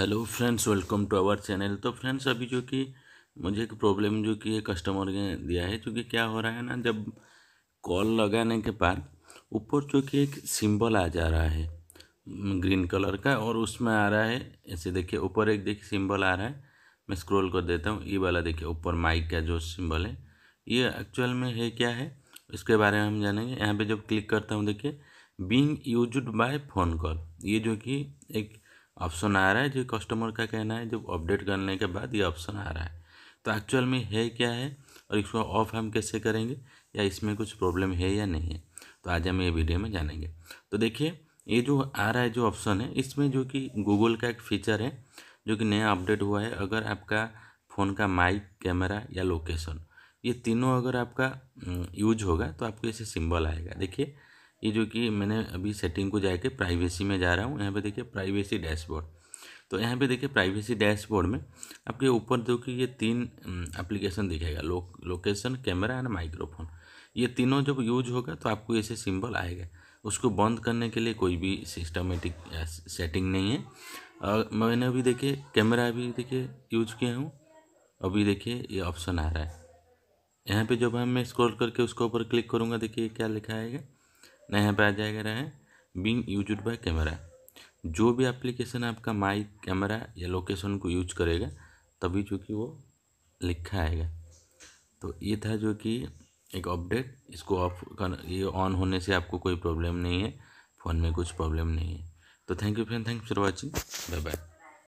hello friends welcome to our channel तो friends अभी जो कि मुझे एक प्रॉब्लम जो कि कस्टमर ने दिया है क्योंकि क्या हो रहा है ना जब कॉल लगाने के बाद ऊपर जो कि एक सिंबल आ जा रहा है ग्रीन कलर का और उसमें आ रहा है ऐसे देखिए ऊपर एक देखिए सिंबल आ रहा है मैं स्क्रॉल कर देता हूँ ये वाला देखिए ऊपर माइक का जो सिम्बल है ये एक्चुअल में है क्या है इसके बारे में हम जानेंगे यहाँ पर जब क्लिक करता हूँ देखिए being use by phone call ये जो कि एक ऑप्शन आ रहा है जो कस्टमर का कहना है जब अपडेट करने के बाद ये ऑप्शन आ रहा है तो एक्चुअल में है क्या है और इसको ऑफ हम कैसे करेंगे या इसमें कुछ प्रॉब्लम है या नहीं है तो आज हम ये वीडियो में जानेंगे तो देखिए ये जो आ रहा है जो ऑप्शन है इसमें जो कि गूगल का एक फीचर है जो कि नया अपडेट हुआ है अगर आपका फ़ोन का माइक कैमरा या लोकेशन ये तीनों अगर आपका यूज हम्म, होगा तो आपको ऐसे सिंबल आएगा देखिए ये जो कि मैंने अभी सेटिंग को जाके प्राइवेसी में जा रहा हूँ यहाँ पे देखिए प्राइवेसी डैशबोर्ड तो यहाँ पे देखिए प्राइवेसी डैशबोर्ड में आपके ऊपर जो कि ये तीन एप्लीकेशन दिखेगा लो, लोकेशन कैमरा एंड माइक्रोफोन ये तीनों जब यूज होगा तो आपको ऐसे सिंबल आएगा उसको बंद करने के लिए कोई भी सिस्टमेटिक सेटिंग नहीं है और मैंने अभी देखिए कैमरा भी देखिए यूज किया हूँ अभी देखिए ये ऑप्शन आ रहा है यहाँ पे जब हम मैं स्क्रॉल करके उसके ऊपर क्लिक करूँगा देखिए क्या लिखा आएगा ना यहाँ पे आ जाएगा रहे बींग यूज बाय कैमरा जो भी एप्लीकेशन आपका माइक कैमरा या लोकेशन को यूज करेगा तभी चूँकि वो लिखा आएगा तो ये था जो कि एक अपडेट इसको ऑफ ये ऑन होने से आपको कोई प्रॉब्लम नहीं है फ़ोन में कुछ प्रॉब्लम नहीं है तो thank you friend thank for watching bye bye